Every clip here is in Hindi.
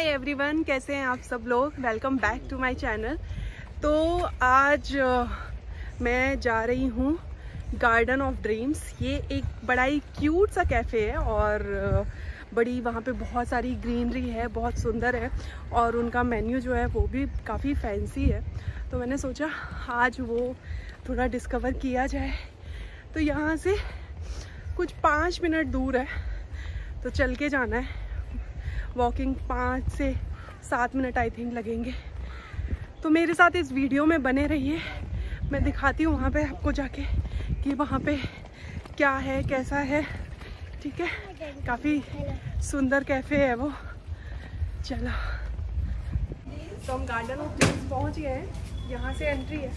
हाय एवरीवन कैसे हैं आप सब लोग welcome back to my channel तो आज मैं जा रही हूँ गार्डन ऑफ ड्रीम्स ये एक बड़ा ही क्यूट सा कैफ़े है और बड़ी वहाँ पे बहुत सारी ग्रीनरी है बहुत सुंदर है और उनका मेन्यू जो है वो भी काफ़ी फैंसी है तो मैंने सोचा आज वो थोड़ा डिस्कवर किया जाए तो यहाँ से कुछ पाँच मिनट दूर है तो चल के जाना है वॉकिंग पाँच से सात मिनट आई थिंक लगेंगे तो मेरे साथ इस वीडियो में बने रहिए मैं दिखाती हूँ वहाँ पे आपको जाके कि वहाँ पे क्या है कैसा है ठीक है काफ़ी सुंदर कैफ़े है वो चलो तो हम गार्डन ऑफ पहुँच गए हैं यहाँ से एंट्री है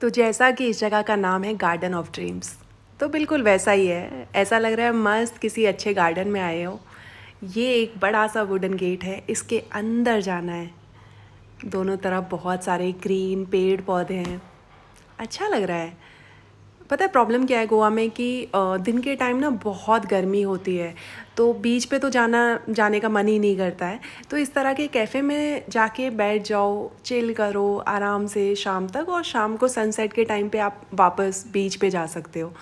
तो जैसा कि इस जगह का नाम है गार्डन ऑफ ड्रीम्स तो बिल्कुल वैसा ही है ऐसा लग रहा है मस्त किसी अच्छे गार्डन में आए हो ये एक बड़ा सा वुडन गेट है इसके अंदर जाना है दोनों तरफ बहुत सारे ग्रीन पेड़ पौधे हैं अच्छा लग रहा है पता है प्रॉब्लम क्या है गोवा में कि दिन के टाइम ना बहुत गर्मी होती है तो बीच पे तो जाना जाने का मन ही नहीं करता है तो इस तरह के कैफ़े में जाके बैठ जाओ चिल करो आराम से शाम तक और शाम को सनसेट के टाइम पे आप वापस बीच पे जा सकते हो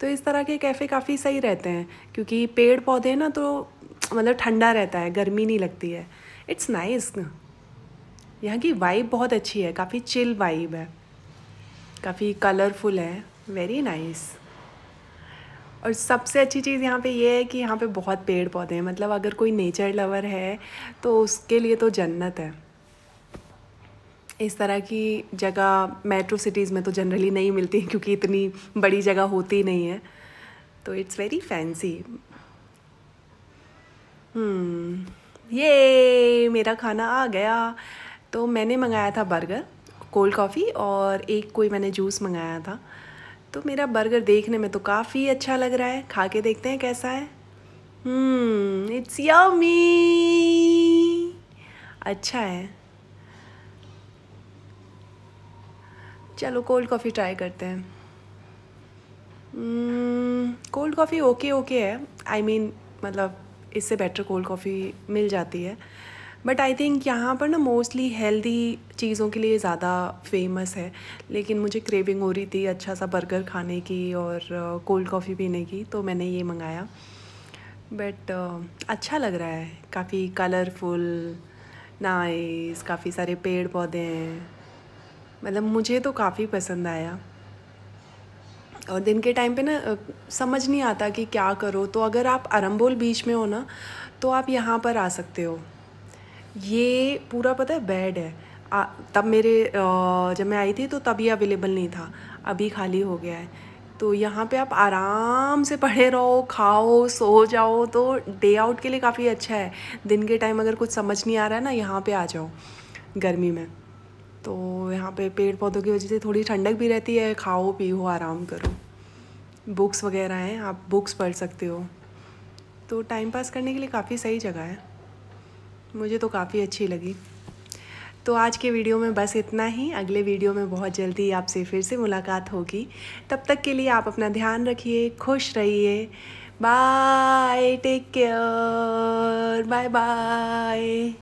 तो इस तरह के कैफ़े काफ़ी सही रहते हैं क्योंकि पेड़ पौधे ना तो मतलब ठंडा रहता है गर्मी नहीं लगती है इट्स नाइस यहाँ की वाइब बहुत अच्छी है काफ़ी चिल वाइब है काफ़ी कलरफुल है वेरी नाइस और सबसे अच्छी चीज़ यहाँ पे ये है कि यहाँ पे बहुत पेड़ पौधे हैं मतलब अगर कोई नेचर लवर है तो उसके लिए तो जन्नत है इस तरह की जगह मेट्रो सिटीज़ में तो जनरली नहीं मिलती क्योंकि इतनी बड़ी जगह होती नहीं है तो इट्स वेरी फैंसी ये मेरा खाना आ गया तो मैंने मंगाया था बर्गर कोल्ड कॉफ़ी और एक कोई मैंने जूस मंगाया था तो मेरा बर्गर देखने में तो काफ़ी अच्छा लग रहा है खा के देखते हैं कैसा है इट्स हम्म, यमी अच्छा है चलो कोल्ड कॉफ़ी ट्राई करते हैं कोल्ड कॉफ़ी ओके ओके है आई I मीन mean, मतलब इससे बेटर कोल्ड कॉफ़ी मिल जाती है बट आई थिंक यहाँ पर ना मोस्टली हेल्दी चीज़ों के लिए ज़्यादा फेमस है लेकिन मुझे क्रेविंग हो रही थी अच्छा सा बर्गर खाने की और कोल्ड uh, कॉफ़ी पीने की तो मैंने ये मंगाया बट uh, अच्छा लग रहा है काफ़ी कलरफुल नाइस काफ़ी सारे पेड़ पौधे हैं मतलब मुझे तो काफ़ी पसंद आया और दिन के टाइम पे ना uh, समझ नहीं आता कि क्या करो तो अगर आप अरम्बोल बीच में हो ना तो आप यहाँ पर आ सकते हो ये पूरा पता है बेड है आ, तब मेरे जब मैं आई थी तो तब ये अवेलेबल नहीं था अभी खाली हो गया है तो यहाँ पे आप आराम से पढ़े रहो खाओ सो जाओ तो डे आउट के लिए काफ़ी अच्छा है दिन के टाइम अगर कुछ समझ नहीं आ रहा है ना यहाँ पे आ जाओ गर्मी में तो यहाँ पे पेड़ पौधों की वजह से थोड़ी ठंडक भी रहती है खाओ पीओ आराम करो बुक्स वगैरह हैं आप बुक्स पढ़ सकते हो तो टाइम पास करने के लिए काफ़ी सही जगह है मुझे तो काफ़ी अच्छी लगी तो आज के वीडियो में बस इतना ही अगले वीडियो में बहुत जल्दी आपसे फिर से मुलाकात होगी तब तक के लिए आप अपना ध्यान रखिए खुश रहिए bye take care bye bye